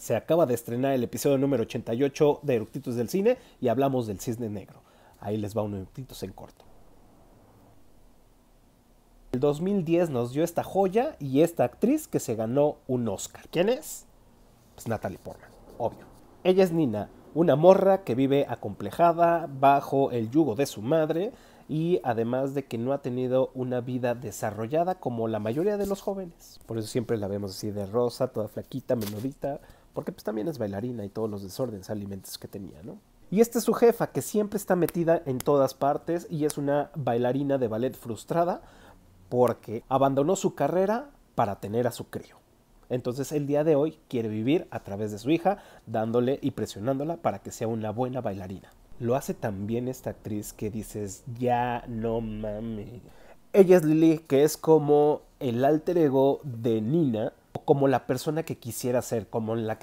se acaba de estrenar el episodio número 88 de Eructitos del Cine y hablamos del cisne negro. Ahí les va un Eructitos en corto. El 2010 nos dio esta joya y esta actriz que se ganó un Oscar. ¿Quién es? Pues Natalie Portman, obvio. Ella es Nina, una morra que vive acomplejada bajo el yugo de su madre y además de que no ha tenido una vida desarrollada como la mayoría de los jóvenes. Por eso siempre la vemos así de rosa, toda flaquita, menudita, porque pues también es bailarina y todos los desórdenes alimentos que tenía, ¿no? Y esta es su jefa, que siempre está metida en todas partes y es una bailarina de ballet frustrada porque abandonó su carrera para tener a su crío. Entonces el día de hoy quiere vivir a través de su hija, dándole y presionándola para que sea una buena bailarina. Lo hace también esta actriz que dices, ya no mami. Ella es Lily, que es como el alter ego de Nina, o como la persona que quisiera ser, como la,